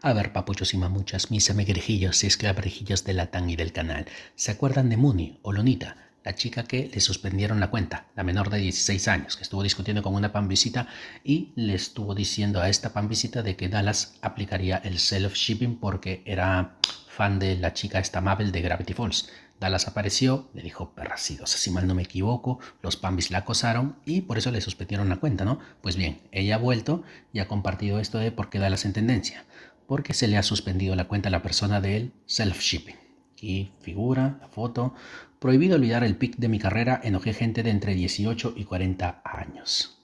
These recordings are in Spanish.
A ver, papuchos y mamuchas, mis amegrejillos y de la TAN y del canal, ¿se acuerdan de Muni o Lonita? La chica que le suspendieron la cuenta, la menor de 16 años, que estuvo discutiendo con una pambisita y le estuvo diciendo a esta pambisita de que Dallas aplicaría el self-shipping porque era fan de la chica esta Mabel de Gravity Falls. Dallas apareció, le dijo perracidos, si mal no me equivoco, los Pambis la acosaron y por eso le suspendieron la cuenta, ¿no? Pues bien, ella ha vuelto y ha compartido esto de por qué Dallas en tendencia porque se le ha suspendido la cuenta a la persona del self-shipping. Y figura la foto. Prohibido olvidar el pic de mi carrera, enojé gente de entre 18 y 40 años.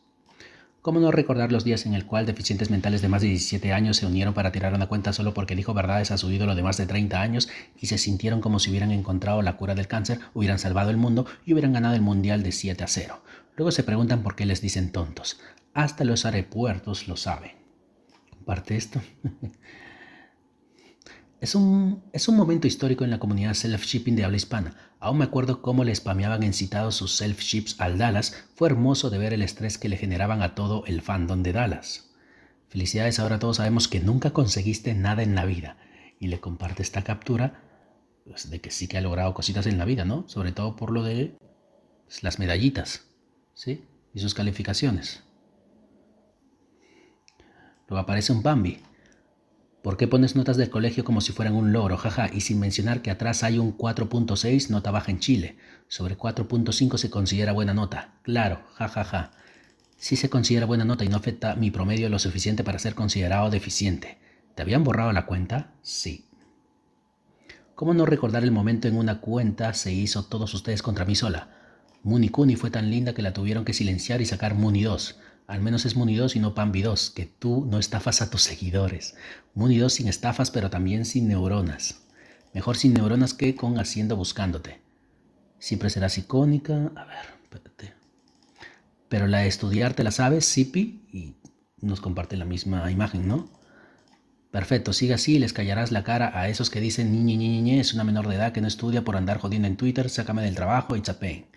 ¿Cómo no recordar los días en el cual deficientes mentales de más de 17 años se unieron para tirar una cuenta solo porque dijo verdades a su ídolo de más de 30 años y se sintieron como si hubieran encontrado la cura del cáncer, hubieran salvado el mundo y hubieran ganado el mundial de 7 a 0? Luego se preguntan por qué les dicen tontos. Hasta los aeropuertos lo saben. Parte esto. Es un, momento histórico en la comunidad self-shipping de habla hispana. Aún me acuerdo cómo le spameaban encitados sus self-ships al Dallas. Fue hermoso de ver el estrés que le generaban a todo el fandom de Dallas. Felicidades, ahora todos sabemos que nunca conseguiste nada en la vida. Y le comparte esta captura pues, de que sí que ha logrado cositas en la vida, ¿no? Sobre todo por lo de las medallitas, ¿sí? Y sus calificaciones. Luego aparece un Bambi. ¿Por qué pones notas del colegio como si fueran un logro? Jaja, y sin mencionar que atrás hay un 4.6, nota baja en Chile. Sobre 4.5 se considera buena nota. Claro, jajaja. Ja, ja. Sí se considera buena nota y no afecta mi promedio lo suficiente para ser considerado deficiente. ¿Te habían borrado la cuenta? Sí. ¿Cómo no recordar el momento en una cuenta se hizo todos ustedes contra mí sola? Muni Kuni fue tan linda que la tuvieron que silenciar y sacar Muni 2. Al menos es Munidos y no Pambi2, que tú no estafas a tus seguidores. Munidos sin estafas, pero también sin neuronas. Mejor sin neuronas que con haciendo buscándote. Siempre serás icónica. A ver, espérate. Pero la de estudiar te la sabes, Sipi, y nos comparte la misma imagen, ¿no? Perfecto, sigue así y les callarás la cara a esos que dicen niñe, niñe, es una menor de edad que no estudia por andar jodiendo en Twitter, sácame del trabajo y chapé.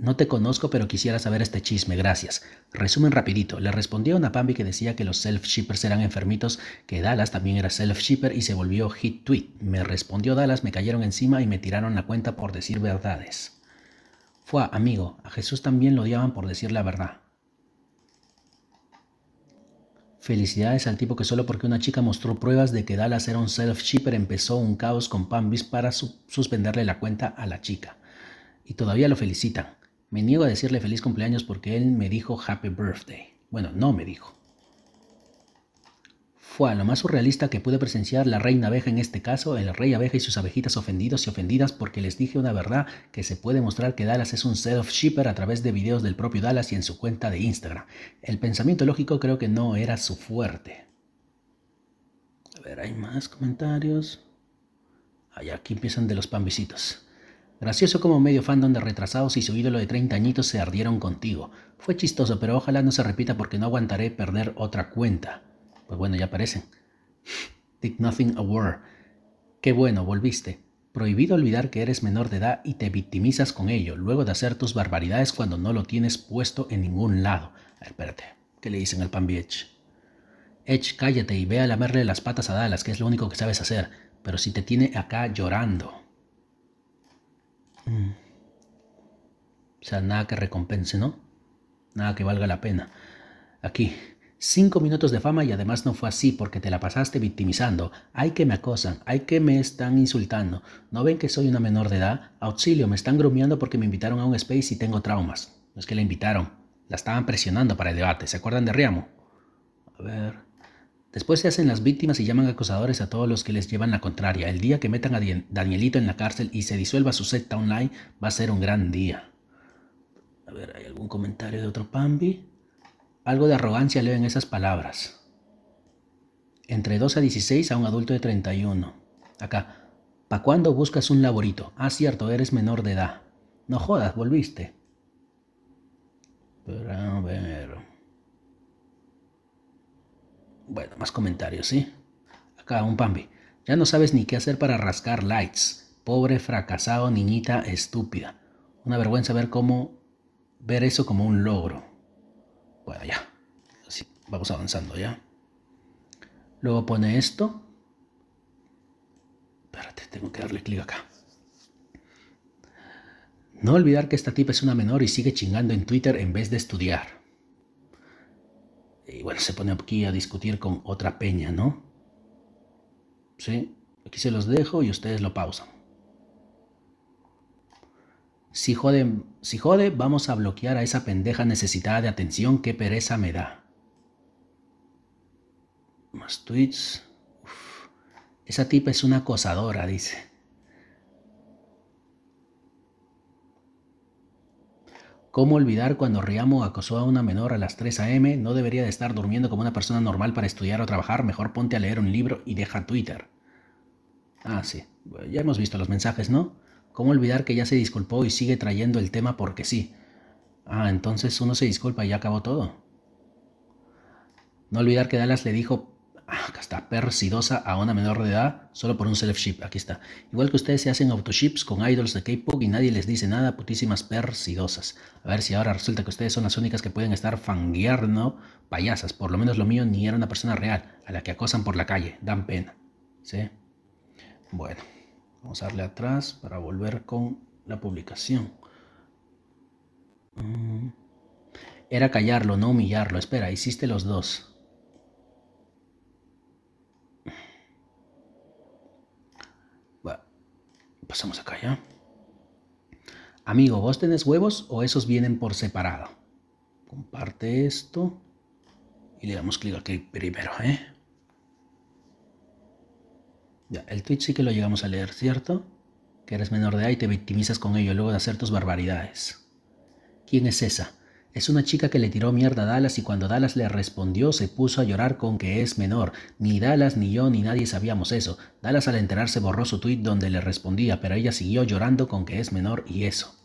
No te conozco, pero quisiera saber este chisme, gracias. Resumen rapidito. Le respondió a Pambi que decía que los self-shippers eran enfermitos, que Dallas también era self-shipper y se volvió hit tweet. Me respondió Dallas, me cayeron encima y me tiraron la cuenta por decir verdades. Fua, amigo, a Jesús también lo odiaban por decir la verdad. Felicidades al tipo que solo porque una chica mostró pruebas de que Dallas era un self-shipper empezó un caos con Pambis para suspenderle la cuenta a la chica. Y todavía lo felicitan. Me niego a decirle feliz cumpleaños porque él me dijo happy birthday. Bueno, no me dijo. Fue a lo más surrealista que pude presenciar la reina abeja en este caso, el rey abeja y sus abejitas ofendidos y ofendidas porque les dije una verdad que se puede mostrar que Dallas es un self shipper a través de videos del propio Dallas y en su cuenta de Instagram. El pensamiento lógico creo que no era su fuerte. A ver, hay más comentarios. Ahí, aquí empiezan de los pambisitos. Gracioso como medio fandom de retrasados y su ídolo de 30 añitos se ardieron contigo. Fue chistoso, pero ojalá no se repita porque no aguantaré perder otra cuenta. Pues bueno, ya aparecen. Did Nothing word. Qué bueno, volviste. Prohibido olvidar que eres menor de edad y te victimizas con ello, luego de hacer tus barbaridades cuando no lo tienes puesto en ningún lado. A ver, espérate, ¿qué le dicen al pan Edge? Edge, cállate y ve a lamerle las patas a Dallas, que es lo único que sabes hacer, pero si te tiene acá llorando. O sea, nada que recompense, ¿no? Nada que valga la pena. Aquí, cinco minutos de fama y además no fue así porque te la pasaste victimizando. Hay que me acosan, hay que me están insultando. ¿No ven que soy una menor de edad? Auxilio, me están grumiando porque me invitaron a un space y tengo traumas. No es que la invitaron, la estaban presionando para el debate. ¿Se acuerdan de Riamo? A ver. Después se hacen las víctimas y llaman acusadores a todos los que les llevan la contraria. El día que metan a Danielito en la cárcel y se disuelva su secta online va a ser un gran día. A ver, ¿hay algún comentario de otro Pambi? Algo de arrogancia leo en esas palabras. Entre 12 a 16 a un adulto de 31. Acá. ¿Pa' cuándo buscas un laborito? Ah, cierto, eres menor de edad. No jodas, volviste. Pero a ver. Bueno, más comentarios, ¿sí? Acá un pambi. Ya no sabes ni qué hacer para rascar lights. Pobre fracasado niñita estúpida. Una vergüenza ver cómo ver eso como un logro. Bueno, ya. vamos avanzando ya. Luego pone esto. Espérate, tengo que darle clic acá. No olvidar que esta tipa es una menor y sigue chingando en Twitter en vez de estudiar y bueno, se pone aquí a discutir con otra peña, ¿no? Sí, aquí se los dejo y ustedes lo pausan. Si jode, si jode, vamos a bloquear a esa pendeja necesitada de atención, que pereza me da. Más tweets. Esa tipa es una acosadora, dice. ¿Cómo olvidar cuando Riamo acosó a una menor a las 3 a.m.? No debería de estar durmiendo como una persona normal para estudiar o trabajar. Mejor ponte a leer un libro y deja Twitter. Ah, sí. Ya hemos visto los mensajes, ¿no? ¿Cómo olvidar que ya se disculpó y sigue trayendo el tema porque sí? Ah, entonces uno se disculpa y ya acabó todo. No olvidar que Dallas le dijo Ah, acá está, persidosa a una menor de edad solo por un self-ship. Aquí está. Igual que ustedes se hacen autoships con idols de K-pop y nadie les dice nada, putísimas persidosas. A ver si ahora resulta que ustedes son las únicas que pueden estar fangueando payasas. Por lo menos lo mío ni era una persona real, a la que acosan por la calle. Dan pena. ¿Sí? Bueno, vamos a darle atrás para volver con la publicación. Mm. Era callarlo, no humillarlo. Espera, hiciste los dos. pasamos acá ya. Amigo, ¿vos tenés huevos o esos vienen por separado? Comparte esto y le damos clic aquí primero, ¿eh? Ya, el tweet sí que lo llegamos a leer, ¿cierto? Que eres menor de edad y te victimizas con ello luego de hacer tus barbaridades. ¿Quién es esa? Es una chica que le tiró mierda a Dallas y cuando Dallas le respondió se puso a llorar con que es menor. Ni Dallas, ni yo, ni nadie sabíamos eso. Dallas al enterarse borró su tweet donde le respondía, pero ella siguió llorando con que es menor y eso.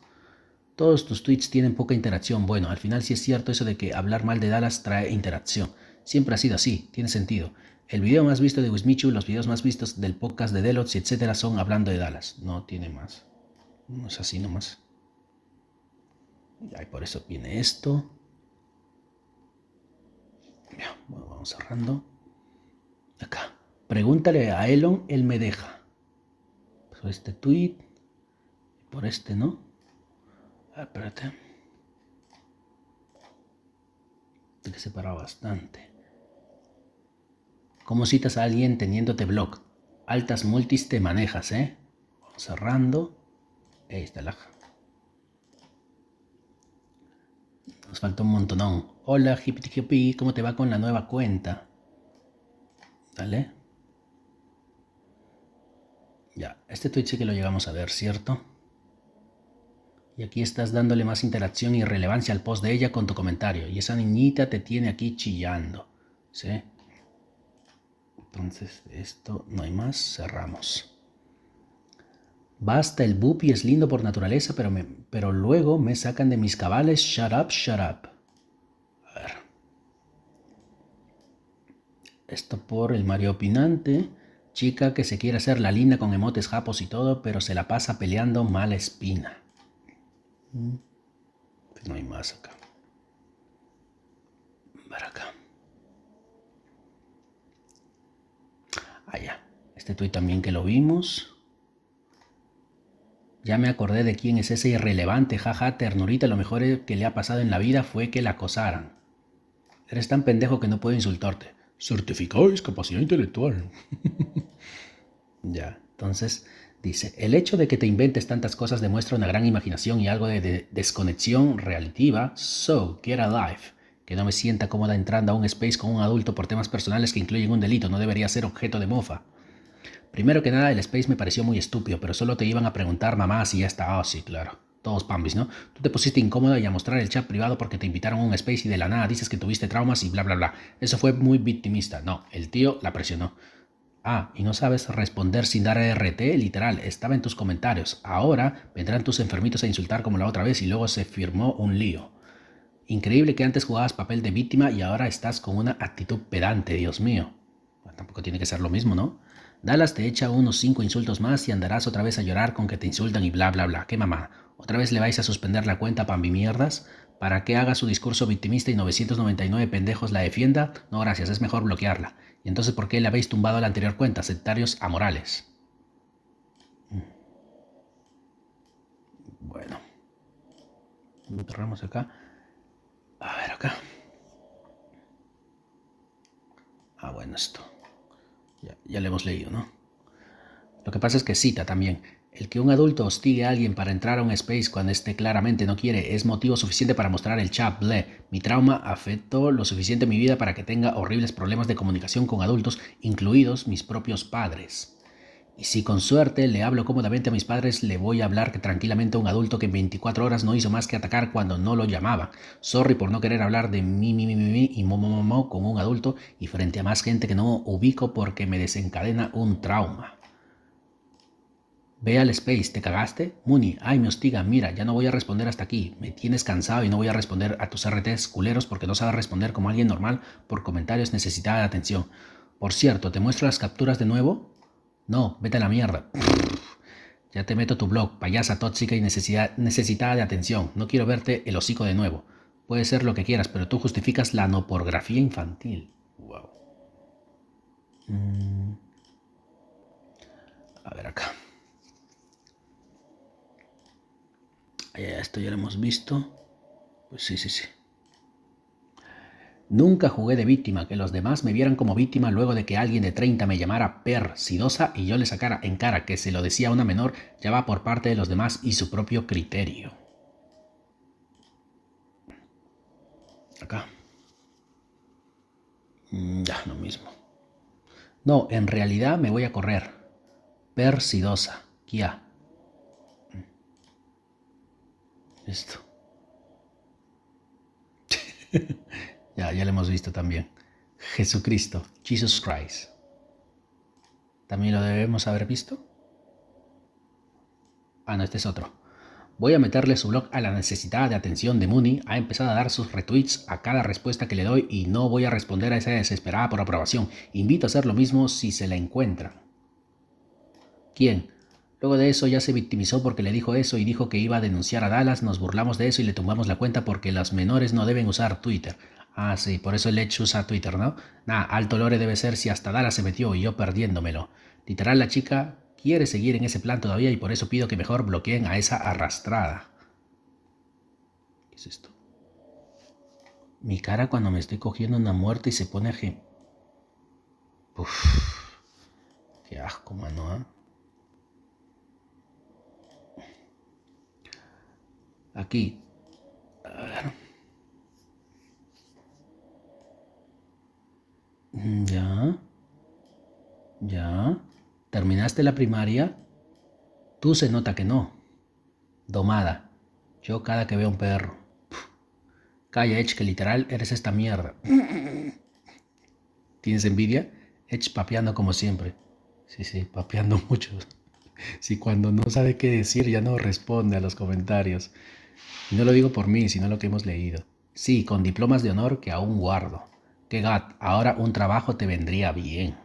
Todos tus tweets tienen poca interacción. Bueno, al final sí es cierto eso de que hablar mal de Dallas trae interacción. Siempre ha sido así, tiene sentido. El video más visto de Wismichu, los videos más vistos del podcast de Delots, etcétera, son hablando de Dallas. No tiene más. No es así nomás y por eso viene esto. Ya, bueno, vamos cerrando. Acá. Pregúntale a Elon, él me deja. Por este tweet. Por este, ¿no? espérate. Te este separa bastante. ¿Cómo citas a alguien teniéndote blog? Altas multis te manejas, ¿eh? Cerrando. Ahí está la Nos falta un montonón. Hola, hippie, ¿cómo te va con la nueva cuenta? Dale. Ya, este tweet sí que lo llegamos a ver, ¿cierto? Y aquí estás dándole más interacción y relevancia al post de ella con tu comentario. Y esa niñita te tiene aquí chillando. ¿Sí? Entonces, esto no hay más. Cerramos. Basta el Bupi es lindo por naturaleza, pero, pero luego me sacan de mis cabales. Shut up, shut up. A ver. Esto por el Mario Opinante. Chica que se quiere hacer la linda con emotes japos y todo, pero se la pasa peleando mala espina. Mm. Pues no hay más acá. Para acá. Ah, Este tuit también que lo vimos. Ya me acordé de quién es ese irrelevante, jaja, ternurita, lo mejor que le ha pasado en la vida fue que la acosaran. Eres tan pendejo que no puedo insultarte. Certificado de discapacidad intelectual. ya, entonces dice, el hecho de que te inventes tantas cosas demuestra una gran imaginación y algo de, desconexión relativa. So, get alive. Que no me sienta cómoda entrando a un space con un adulto por temas personales que incluyen un delito, no debería ser objeto de mofa. Primero que nada, el Space me pareció muy estúpido, pero solo te iban a preguntar mamá si ya está. Ah, sí, claro. Todos pambis, ¿no? Tú te pusiste incómoda y a mostrar el chat privado porque te invitaron a un Space y de la nada dices que tuviste traumas y bla, bla, bla. Eso fue muy victimista. No, el tío la presionó. Ah, y no sabes responder sin dar RT, literal, estaba en tus comentarios. Ahora vendrán tus enfermitos a insultar como la otra vez y luego se firmó un lío. Increíble que antes jugabas papel de víctima y ahora estás con una actitud pedante, Dios mío. Tampoco tiene que ser lo mismo, ¿no? Dallas te echa unos cinco insultos más y andarás otra vez a llorar con que te insultan y bla bla bla. ¿Qué mamá? ¿Otra vez le vais a suspender la cuenta a mierdas? ¿Para que haga su discurso victimista y 999 pendejos la defienda? No, gracias, es mejor bloquearla. ¿Y entonces por qué le habéis tumbado la anterior cuenta, sectarios amorales? Mm. Bueno. cerramos acá. A ver acá. Ah, bueno, esto ya lo hemos leído, ¿no? Lo que pasa es que cita también, el que un adulto hostigue a alguien para entrar a un space cuando éste claramente no quiere es motivo suficiente para mostrar el chat Mi trauma afectó lo suficiente mi vida para que tenga horribles problemas de comunicación con adultos, incluidos mis propios padres. Y si con suerte le hablo cómodamente a mis padres, le voy a hablar tranquilamente a un adulto que en 24 horas no hizo más que atacar cuando no lo llamaba. Sorry por no querer hablar de mi, mi, mi, mi, y mo, mo, mo, con un adulto y frente a más gente que no ubico porque me desencadena un trauma. Ve al space, ¿te cagaste? Muni, ay, me hostiga, mira, ya no voy a responder hasta aquí. Me tienes cansado y no voy a responder a tus RTs culeros porque no sabes responder como alguien normal por comentarios necesitada de atención. Por cierto, ¿te muestro las capturas de nuevo? No, vete a la mierda. Ya te meto tu blog, payasa tóxica y necesidad, necesitada de atención. No quiero verte el hocico de nuevo. Puede ser lo que quieras, pero tú justificas la porografía infantil. Wow. Mm. A ver acá. Esto ya lo hemos visto. Pues sí, sí, sí. Nunca jugué de víctima, que los demás me vieran como víctima luego de que alguien de 30 me llamara persidosa y yo le sacara en cara que se lo decía a una menor, ya va por parte de los demás y su propio criterio. Acá. Mm, ya, lo mismo. No, en realidad me voy a correr. Persidosa, Kia. Mm. Listo. Ya, ya lo hemos visto también. Jesucristo, Jesus Christ. ¿También lo debemos haber visto? Ah, no, este es otro. Voy a meterle su blog a la necesidad de atención de Mooney. Ha empezado a dar sus retweets a cada respuesta que le doy y no voy a responder a esa desesperada por aprobación. Invito a hacer lo mismo si se la encuentra. ¿Quién? Luego de eso ya se victimizó porque le dijo eso y dijo que iba a denunciar a Dallas, nos burlamos de eso y le tumbamos la cuenta porque las menores no deben usar Twitter. Ah, sí, por eso hecho usa Twitter, ¿no? Nah, alto lore debe ser si hasta Dara se metió y yo perdiéndomelo. Literal, la chica quiere seguir en ese plan todavía y por eso pido que mejor bloqueen a esa arrastrada. ¿Qué es esto? Mi cara cuando me estoy cogiendo una muerte y se pone a... Gem... Uf, qué asco, mano, ¿ah? Aquí. A ver. Mm, ya. Ya. ¿Terminaste la primaria? Tú se nota que no. Domada. Yo cada que veo un perro. Calla, Edge, que literal eres esta mierda. ¿Tienes envidia? Edge papeando como siempre. Sí, sí, papeando mucho. Si cuando no sabe qué decir ya no responde a los comentarios. no lo digo por mí, sino lo que hemos leído. Sí, con diplomas de honor que aún guardo que Gat, ahora un trabajo te vendría bien.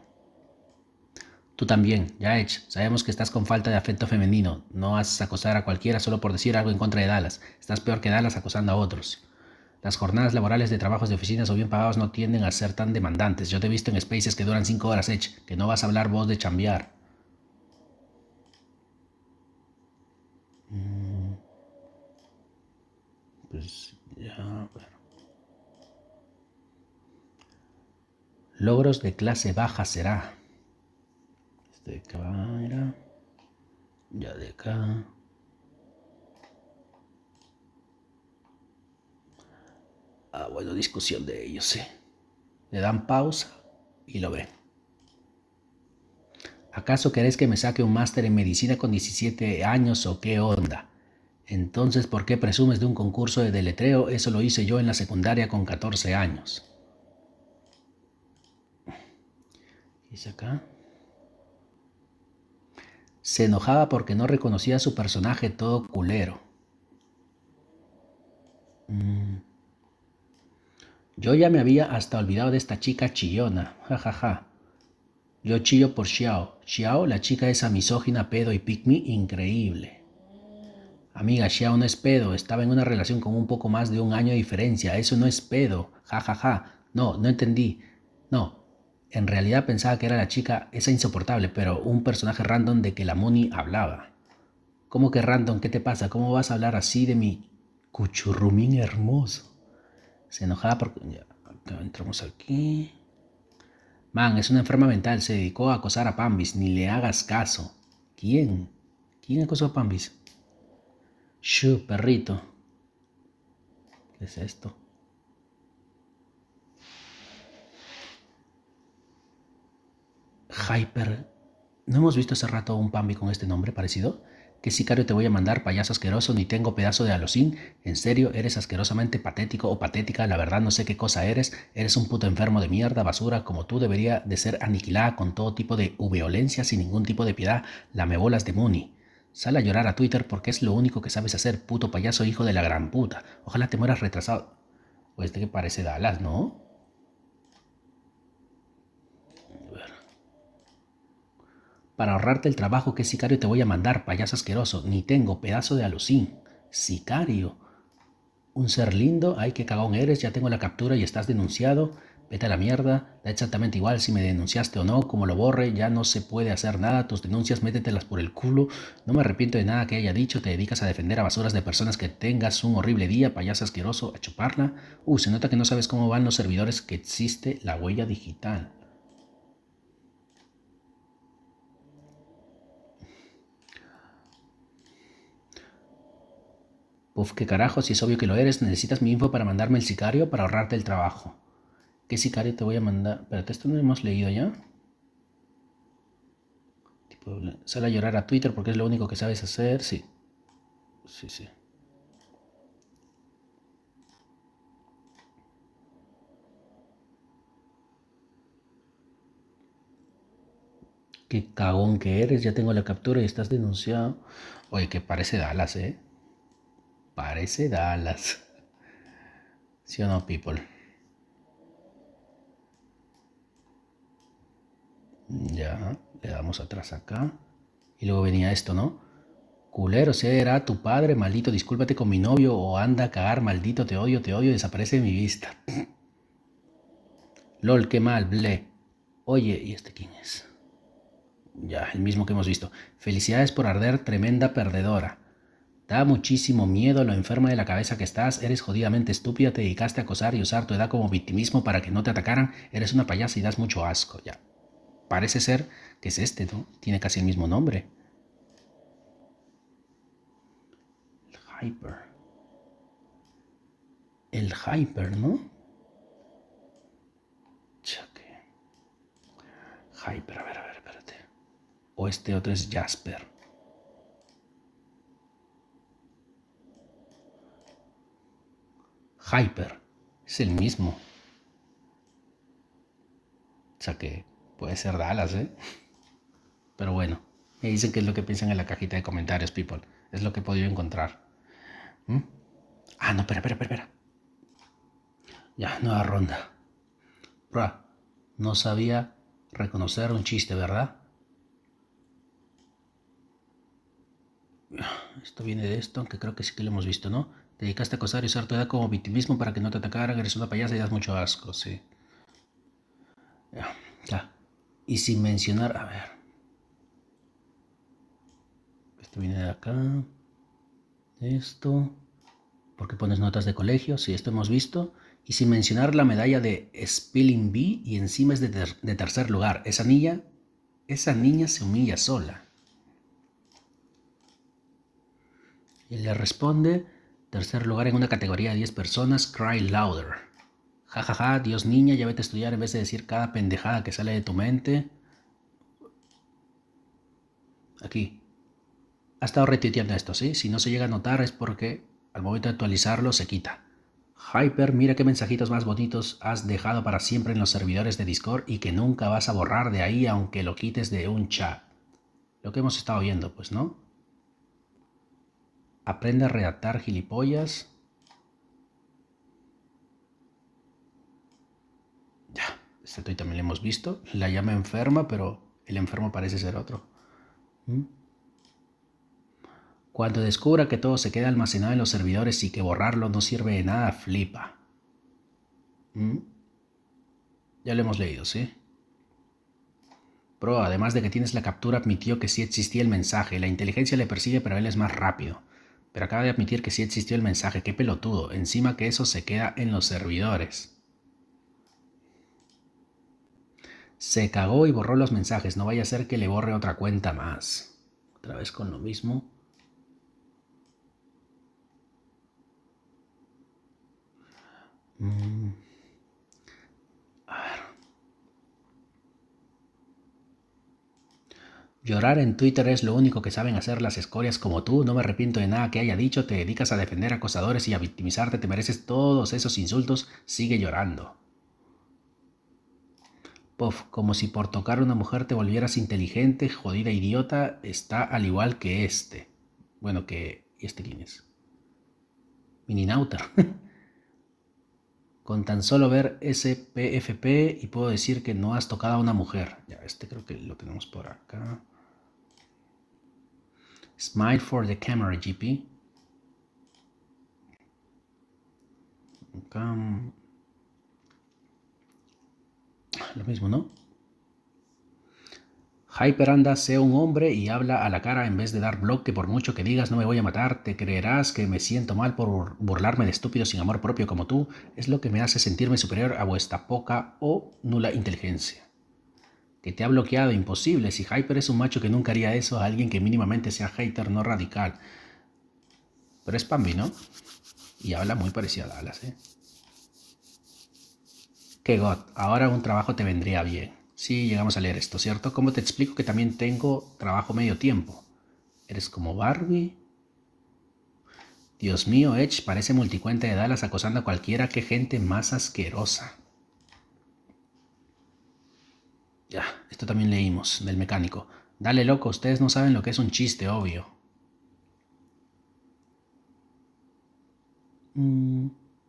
Tú también, ya Edge, sabemos que estás con falta de afecto femenino. No haces acosar a cualquiera solo por decir algo en contra de Dallas. Estás peor que Dallas acosando a otros. Las jornadas laborales de trabajos de oficinas o bien pagados no tienden a ser tan demandantes. Yo te he visto en spaces que duran cinco horas, Edge, que no vas a hablar vos de chambear. Mm. Pues ya, Logros de clase baja será. Este de Ya de acá. Ah, bueno, discusión de ellos, sí. Le dan pausa y lo ven. ¿Acaso querés que me saque un máster en medicina con 17 años o qué onda? Entonces, ¿por qué presumes de un concurso de deletreo? Eso lo hice yo en la secundaria con 14 años. acá? Se enojaba porque no reconocía su personaje todo culero. Mm. Yo ya me había hasta olvidado de esta chica chillona. jajaja. Ja, ja. Yo chillo por Xiao. Xiao, la chica esa misógina, pedo y pick me, increíble. Amiga, Xiao no es pedo. Estaba en una relación con un poco más de un año de diferencia. Eso no es pedo. jajaja. Ja, no, no entendí. No, en realidad pensaba que era la chica esa insoportable, pero un personaje random de que la Moni hablaba. ¿Cómo que random? ¿Qué te pasa? ¿Cómo vas a hablar así de mi cuchurrumín hermoso? Se enojaba porque... entramos aquí. Man, es una enferma mental. Se dedicó a acosar a Pambis. Ni le hagas caso. ¿Quién? ¿Quién acosó a Pambis? Shoo, perrito. ¿Qué es esto? Hyper... ¿No hemos visto hace rato un Pambi con este nombre parecido? ¿Qué sicario te voy a mandar, payaso asqueroso? Ni tengo pedazo de alocín. En serio, eres asquerosamente patético o patética. La verdad no sé qué cosa eres. Eres un puto enfermo de mierda, basura, como tú debería de ser aniquilada con todo tipo de violencia, sin ningún tipo de piedad. bolas de Mooney. Sal a llorar a Twitter porque es lo único que sabes hacer, puto payaso hijo de la gran puta. Ojalá te mueras retrasado. Pues este que parece Dallas, ¿no? para ahorrarte el trabajo que sicario te voy a mandar, payaso asqueroso. Ni tengo pedazo de alucín. Sicario. Un ser lindo, ay, qué cagón eres, ya tengo la captura y estás denunciado. Vete a la mierda, da exactamente igual si me denunciaste o no, como lo borre, ya no se puede hacer nada, tus denuncias métetelas por el culo, no me arrepiento de nada que haya dicho, te dedicas a defender a basuras de personas que tengas un horrible día, payaso asqueroso, a chuparla. Uh, se nota que no sabes cómo van los servidores que existe la huella digital. Uf, qué carajo, si es obvio que lo eres, necesitas mi info para mandarme el sicario para ahorrarte el trabajo. ¿Qué sicario te voy a mandar? Pero esto no hemos leído ya. Tipo, sale a llorar a Twitter porque es lo único que sabes hacer, sí. Sí, sí. Qué cagón que eres, ya tengo la captura y estás denunciado. Oye, que parece Dallas, ¿eh? Parece Dallas. ¿Sí o no, people? Ya, le damos atrás acá. Y luego venía esto, ¿no? Culero, era ah, tu padre, maldito, discúlpate con mi novio o anda a cagar, maldito, te odio, te odio, desaparece de mi vista. LOL, qué mal, ble. Oye, ¿y este quién es? Ya, el mismo que hemos visto. Felicidades por arder, tremenda perdedora. Da muchísimo miedo lo enferma de la cabeza que estás, eres jodidamente estúpida, te dedicaste a acosar y usar tu edad como victimismo para que no te atacaran, eres una payasa y das mucho asco, ya. Parece ser que es este, ¿no? Tiene casi el mismo nombre. El Hyper. El Hyper, ¿no? Chaque. Hyper, a ver, a ver, espérate. O este otro es Jasper. Hyper es el mismo. O sea que puede ser Dallas, ¿eh? Pero bueno, me dicen qué es lo que piensan en la cajita de comentarios, people. Es lo que he podido encontrar. ¿Mm? Ah, no, espera, espera, espera. Ya, nueva ronda. no sabía reconocer un chiste, ¿verdad? Esto viene de esto, aunque creo que sí que lo hemos visto, ¿no? Te dedicaste a acosar y usar tu edad como victimismo para que no te atacaran, eres una payasa y das mucho asco, sí. Ya, ya. Y sin mencionar, a ver. Esto viene de acá. Esto. Porque pones notas de colegio, sí, esto hemos visto. Y sin mencionar la medalla de Spilling Bee y encima es de tercer lugar. Esa niña, esa niña se humilla sola. Y le responde, Tercer lugar en una categoría de 10 personas, Cry Louder. Jajaja, ja, ja, Dios niña, ya vete a estudiar en vez de decir cada pendejada que sale de tu mente. Aquí. Ha estado retuiteando esto, ¿sí? Si no se llega a notar es porque al momento de actualizarlo se quita. Hyper, mira qué mensajitos más bonitos has dejado para siempre en los servidores de Discord y que nunca vas a borrar de ahí aunque lo quites de un chat. Lo que hemos estado viendo, pues, ¿no? Aprende a redactar gilipollas. Ya, este también lo hemos visto. La llama enferma, pero el enfermo parece ser otro. ¿Mm? Cuando descubra que todo se queda almacenado en los servidores y que borrarlo no sirve de nada, flipa. ¿Mm? Ya lo hemos leído, ¿sí? Pero además de que tienes la captura, admitió que sí existía el mensaje. La inteligencia le persigue, pero él es más rápido. Pero acaba de admitir que sí existió el mensaje, qué pelotudo. Encima que eso se queda en los servidores. Se cagó y borró los mensajes. No vaya a ser que le borre otra cuenta más. Otra vez con lo mismo. Mm. Llorar en Twitter es lo único que saben hacer las escorias como tú. No me arrepiento de nada que haya dicho. Te dedicas a defender acosadores y a victimizarte. Te mereces todos esos insultos. Sigue llorando. Puff, como si por tocar a una mujer te volvieras inteligente, jodida idiota, está al igual que este. Bueno, que... ¿Y este quién es? Mininauta. Con tan solo ver SPFP y puedo decir que no has tocado a una mujer. Ya, este creo que lo tenemos por acá. Smile for the camera, GP. Lo mismo, ¿no? Hyper anda, sea un hombre y habla a la cara en vez de dar bloque por mucho que digas no me voy a matar, te creerás que me siento mal por burlarme de estúpido sin amor propio como tú, es lo que me hace sentirme superior a vuestra poca o nula inteligencia que te ha bloqueado, imposible. Si Hyper es un macho que nunca haría eso a alguien que mínimamente sea hater, no radical. Pero es Pambi, ¿no? Y habla muy parecido a Dallas, ¿eh? Que God, ahora un trabajo te vendría bien. Si sí, llegamos a leer esto, ¿cierto? ¿Cómo te explico que también tengo trabajo medio tiempo? ¿Eres como Barbie? Dios mío, Edge parece multicuenta de Dallas acosando a cualquiera. que gente más asquerosa! Ya, esto también leímos, del mecánico. Dale loco, ustedes no saben lo que es un chiste, obvio. Mm,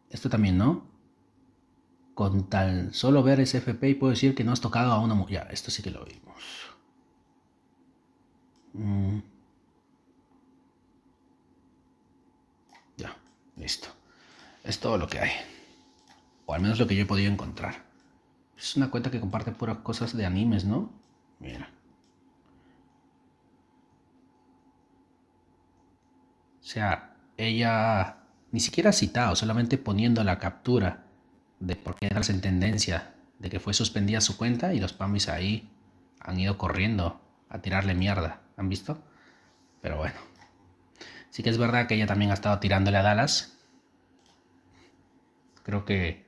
esto también, ¿no? Con tal solo ver ese FP y puedo decir que no has tocado a una mujer. Ya, esto sí que lo vimos. Mm. Ya, listo. Es todo lo que hay. O al menos lo que yo he podido encontrar. Es una cuenta que comparte puras cosas de animes, ¿no? Mira. O sea, ella ni siquiera ha citado, solamente poniendo la captura de por qué en tendencia de que fue suspendida su cuenta y los pamis ahí han ido corriendo a tirarle mierda. ¿Han visto? Pero bueno. Sí que es verdad que ella también ha estado tirándole a Dallas. Creo que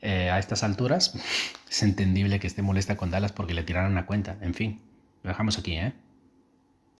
eh, a estas alturas, es entendible que esté molesta con Dallas porque le tiraron una cuenta. En fin, lo dejamos aquí, ¿eh?